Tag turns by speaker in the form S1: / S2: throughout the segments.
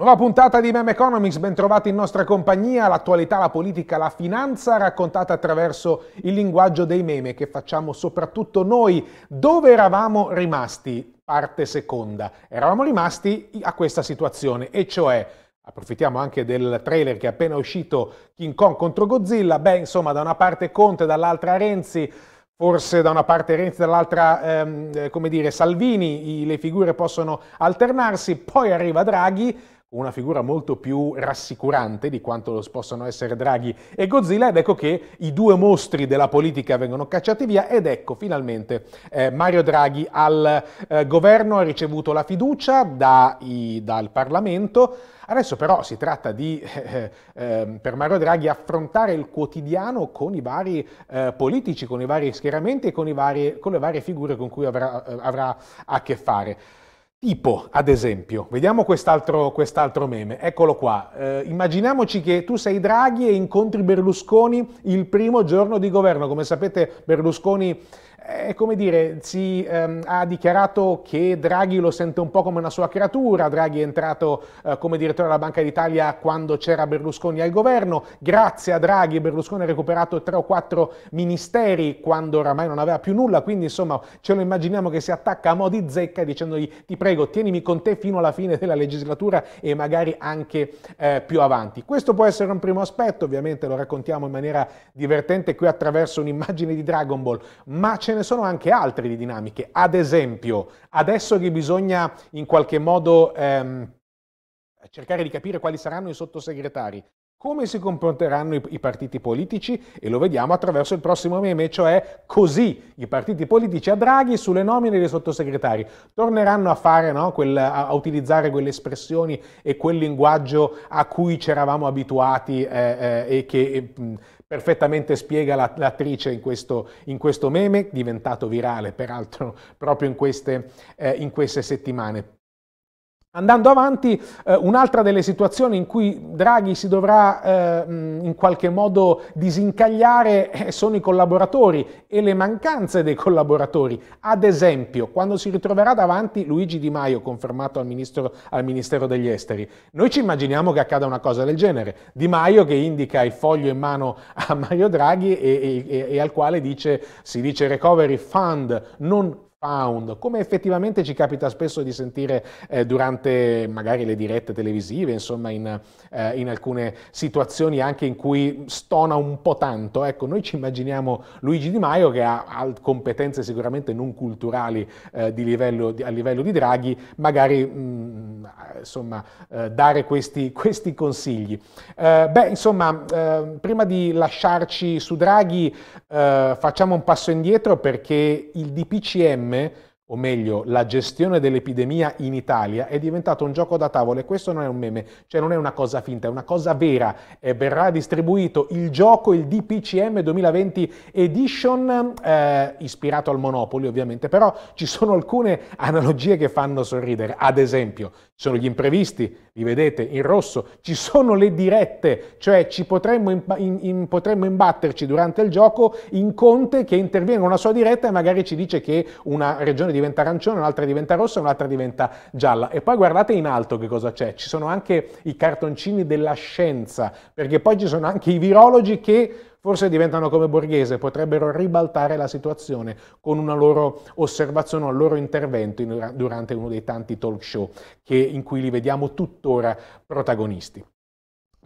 S1: Nuova puntata di Meme Economics, bentrovati in nostra compagnia, l'attualità, la politica, la finanza raccontata attraverso il linguaggio dei meme che facciamo soprattutto noi. Dove eravamo rimasti? Parte seconda. Eravamo rimasti a questa situazione e cioè Approfittiamo anche del trailer che è appena uscito King Kong contro Godzilla. Beh, insomma, da una parte Conte, dall'altra Renzi, forse da una parte Renzi, dall'altra, ehm, eh, come dire, Salvini, le figure possono alternarsi. Poi arriva Draghi una figura molto più rassicurante di quanto lo possano essere Draghi e Godzilla ed ecco che i due mostri della politica vengono cacciati via ed ecco finalmente eh, Mario Draghi al eh, governo ha ricevuto la fiducia da i, dal Parlamento adesso però si tratta di eh, ehm, per Mario Draghi affrontare il quotidiano con i vari eh, politici con i vari schieramenti e con, i vari, con le varie figure con cui avrà, eh, avrà a che fare Tipo, ad esempio, vediamo quest'altro, quest'altro meme, eccolo qua. Eh, immaginiamoci che tu sei Draghi e incontri Berlusconi il primo giorno di governo. Come sapete Berlusconi è come dire, si, ehm, ha dichiarato che Draghi lo sente un po' come una sua creatura, Draghi è entrato eh, come direttore della Banca d'Italia quando c'era Berlusconi al governo, grazie a Draghi Berlusconi ha recuperato tre o quattro ministeri quando oramai non aveva più nulla, quindi insomma ce lo immaginiamo che si attacca a mo' di zecca dicendogli ti prego tienimi con te fino alla fine della legislatura e magari anche eh, più avanti. Questo può essere un primo aspetto, ovviamente lo raccontiamo in maniera divertente qui attraverso un'immagine di Dragon Ball, ma ce ne ne sono anche altre di dinamiche. Ad esempio, adesso che bisogna in qualche modo ehm, cercare di capire quali saranno i sottosegretari, come si comporteranno i, partiti politici? E lo vediamo attraverso il prossimo meme, cioè così i partiti politici a Draghi sulle nomine dei sottosegretari. Torneranno a, fare, no, quel, a, utilizzare quelle espressioni e quel linguaggio a cui c'eravamo abituati eh, eh, e che eh, perfettamente spiega l'attrice in questo, in questo, meme, diventato virale peraltro proprio in queste, eh, in queste settimane. Andando avanti, eh, un'altra delle situazioni in cui Draghi si dovrà eh, in qualche modo disincagliare eh, sono i collaboratori e le mancanze dei collaboratori. Ad esempio, quando si ritroverà davanti Luigi Di Maio, confermato al, ministro, al Ministero degli Esteri, noi ci immaginiamo che accada una cosa del genere. Di Maio che indica il foglio in mano a Mario Draghi e, e, e al quale dice, si dice Recovery Fund, non Found, come effettivamente ci capita spesso di sentire eh, durante magari le dirette televisive, insomma in, eh, in, alcune situazioni anche in cui stona un po' tanto. Ecco, noi ci immaginiamo Luigi Di Maio che ha, ha competenze sicuramente non culturali eh, di livello, di, a livello di Draghi, magari mh, mm, insomma, eh, dare questi, questi consigli. Eh, beh, insomma, eh, prima di lasciarci su Draghi facciamo un passo indietro perché il DPCM में o meglio, la gestione dell'epidemia in Italia è diventato un gioco da tavolo e questo non è un meme, cioè non è una cosa finta, è una cosa vera. E verrà distribuito il gioco, il DPCM 2020 Edition, eh, ispirato al Monopoli ovviamente, però ci sono alcune analogie che fanno sorridere. Ad esempio, ci sono gli imprevisti, li vedete in rosso, ci sono le dirette, cioè ci potremmo, in, in, in, potremmo imbatterci durante il gioco in Conte che interviene una sua diretta e magari ci dice che una regione di diventa arancione, un'altra diventa rossa, un'altra diventa gialla. E poi guardate in alto che cosa c'è, ci sono anche i cartoncini della scienza, perché poi ci sono anche i virologi che forse diventano come borghese, potrebbero ribaltare la situazione con una loro osservazione, un loro intervento in, durante uno dei tanti talk show che, in cui li vediamo tuttora protagonisti.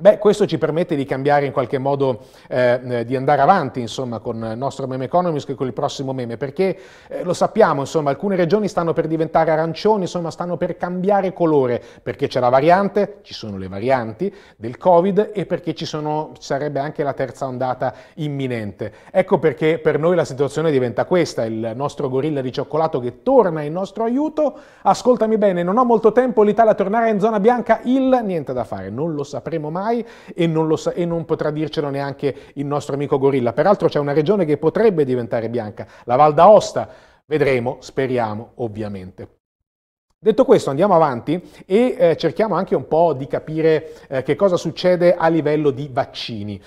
S1: Beh, questo ci permette di cambiare in qualche modo, eh, eh di andare avanti insomma, con il nostro meme economist e con il prossimo meme, perché eh, lo sappiamo, insomma, alcune regioni stanno per diventare arancioni, insomma, stanno per cambiare colore, perché c'è la variante, ci sono le varianti del Covid e perché ci sono, sarebbe anche la terza ondata imminente. Ecco perché per noi la situazione diventa questa, il nostro gorilla di cioccolato che torna in nostro aiuto. Ascoltami bene, non ho molto tempo, l'Italia tornerà in zona bianca, il niente da fare, non lo sapremo mai mai e non, lo sa- e non potrà dircelo neanche il nostro amico Gorilla. Peraltro c'è una regione che potrebbe diventare bianca, la Val d'Aosta. Vedremo, speriamo ovviamente. Detto questo, andiamo avanti e eh, cerchiamo anche un po' di capire eh, che cosa succede a livello di vaccini.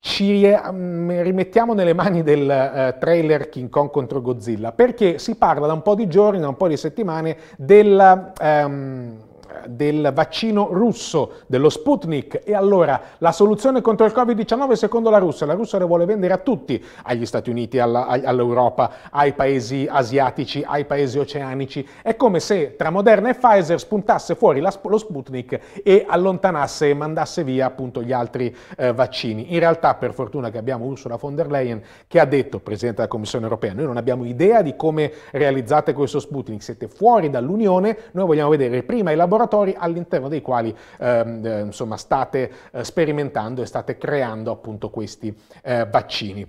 S1: Ci ehm, rimettiamo nelle mani del eh, trailer King Kong contro Godzilla, perché si parla da un po' di giorni, da un po' di settimane, del... Um, ehm, del vaccino russo, dello Sputnik. E allora la soluzione contro il Covid-19 secondo la Russia? La Russia le vuole vendere a tutti, agli Stati Uniti, all'Europa, ai paesi asiatici, ai paesi oceanici. È come se tra Moderna e Pfizer spuntasse fuori la, lo Sputnik e allontanasse e mandasse via appunto gli altri eh, vaccini. In realtà, per fortuna che abbiamo Ursula von der Leyen, che ha detto, Presidente della Commissione europea, noi non abbiamo idea di come realizzate questo Sputnik, siete fuori dall'Unione, noi vogliamo vedere prima i laboratori laboratori all'interno dei quali ehm, eh, insomma, state eh, sperimentando e state creando appunto questi eh, vaccini.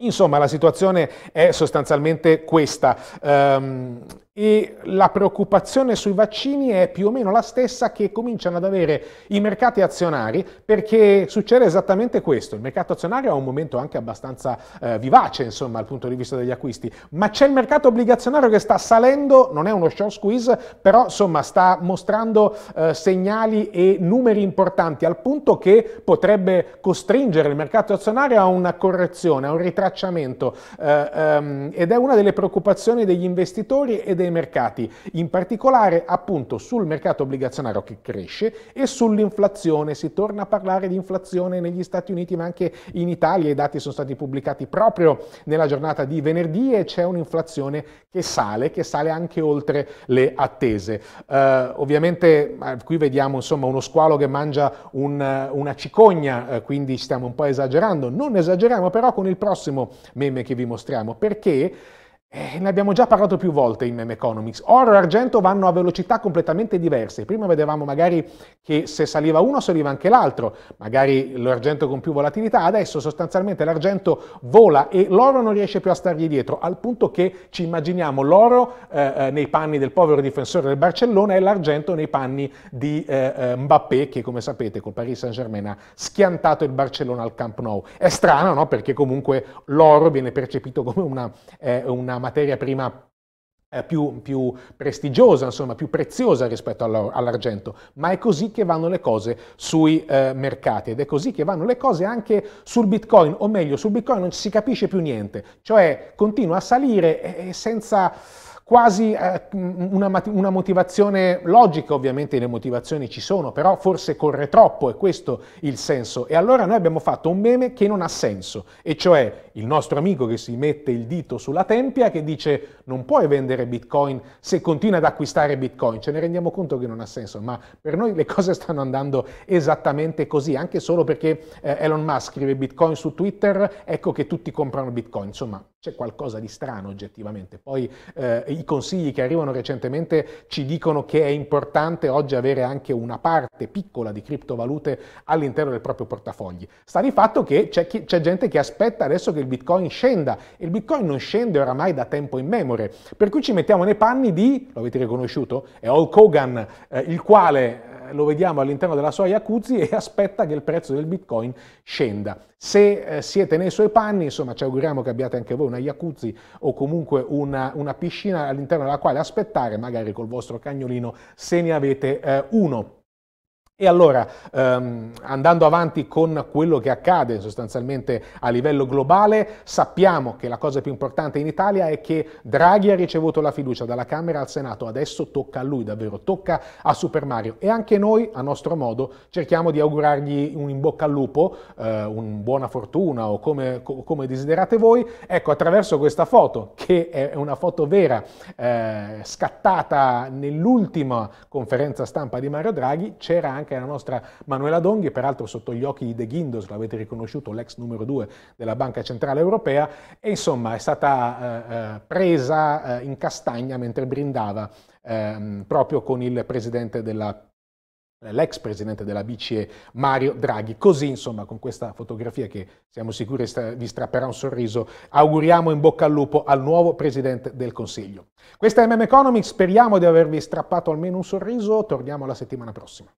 S1: Insomma, la situazione è sostanzialmente questa. Um, e la preoccupazione sui vaccini è più o meno la stessa che cominciano ad avere i mercati azionari perché succede esattamente questo. Il mercato azionario ha un momento anche abbastanza eh, vivace, insomma, dal punto di vista degli acquisti, ma c'è il mercato obbligazionario che sta salendo, non è uno short squeeze, però insomma sta mostrando eh, segnali e numeri importanti al punto che potrebbe costringere il mercato azionario a una correzione, a un ritracciamento eh, ehm, ed è una delle preoccupazioni degli investitori ed è dei mercati, in particolare appunto sul mercato obbligazionario che cresce e sull'inflazione. Si torna a parlare di inflazione negli Stati Uniti ma anche in Italia, i dati sono stati pubblicati proprio nella giornata di venerdì e c'è un'inflazione che sale, che sale anche oltre le attese. Uh, ovviamente qui vediamo insomma uno squalo che mangia un, una cicogna, uh, quindi stiamo un po' esagerando, non esageriamo però con il prossimo meme che vi mostriamo perché eh, ne abbiamo già parlato più volte in Meme Economics. Oro e argento vanno a velocità completamente diverse. Prima vedevamo magari che se saliva uno saliva anche l'altro, magari l'argento con più volatilità. Adesso sostanzialmente l'argento vola e l'oro non riesce più a stargli dietro, al punto che ci immaginiamo l'oro eh, eh nei panni del povero difensore del Barcellona e l'argento nei panni di eh, eh, Mbappé, che come sapete col Paris Saint-Germain ha schiantato il Barcellona al Camp Nou. È strano, no? Perché comunque l'oro viene percepito come una, eh, una materia prima eh, più, più, prestigiosa, insomma, più preziosa rispetto all'argento, ma è così che vanno le cose sui eh, mercati ed è così che vanno le cose anche sul Bitcoin, o meglio, sul Bitcoin non si capisce più niente, cioè continua a salire senza quasi eh, una, una, motivazione logica, ovviamente le motivazioni ci sono, però forse corre troppo, è questo il senso. E allora noi abbiamo fatto un meme che non ha senso, e cioè il nostro amico che si mette il dito sulla tempia che dice non puoi vendere bitcoin se continui ad acquistare bitcoin, ce ne rendiamo conto che non ha senso, ma per noi le cose stanno andando esattamente così, anche solo perché eh, Elon Musk scrive bitcoin su Twitter, ecco che tutti comprano bitcoin, insomma c'è qualcosa di strano oggettivamente. Poi eh, i consigli che arrivano recentemente ci dicono che è importante oggi avere anche una parte piccola di criptovalute all'interno del proprio portafogli. Sta di fatto che c'è, chi, c'è gente che aspetta adesso che il Bitcoin scenda e il Bitcoin non scende oramai da tempo in memore, per cui ci mettiamo nei panni di, lo avete riconosciuto, è Hulk Hogan, eh, il quale lo vediamo all'interno della sua Jacuzzi e aspetta che il prezzo del Bitcoin scenda. Se eh, siete nei suoi panni, insomma, ci auguriamo che abbiate anche voi una Jacuzzi o comunque una, una piscina all'interno della quale aspettare, magari col vostro cagnolino, se ne avete eh, uno. E allora, ehm, andando avanti con quello che accade sostanzialmente a livello globale, sappiamo che la cosa più importante in Italia è che Draghi ha ricevuto la fiducia dalla Camera al Senato, adesso tocca a lui davvero, tocca a Super Mario e anche noi, a nostro modo, cerchiamo di augurargli un in bocca al lupo, eh, un buona fortuna o come, come, desiderate voi, ecco attraverso questa foto, che è una foto vera, eh, scattata nell'ultima conferenza stampa di Mario Draghi, c'era anche anche la nostra Manuela Donghi, peraltro sotto gli occhi di De Guindos, l'avete riconosciuto, l'ex numero due della Banca Centrale Europea, e insomma è stata eh, eh presa eh, in castagna mentre brindava ehm, proprio con il presidente della l'ex presidente della BCE Mario Draghi. Così, insomma, con questa fotografia che siamo sicuri vi strapperà un sorriso, auguriamo in bocca al lupo al nuovo presidente del Consiglio. Questa è MM Economics, speriamo di avervi strappato almeno un sorriso, torniamo la settimana prossima.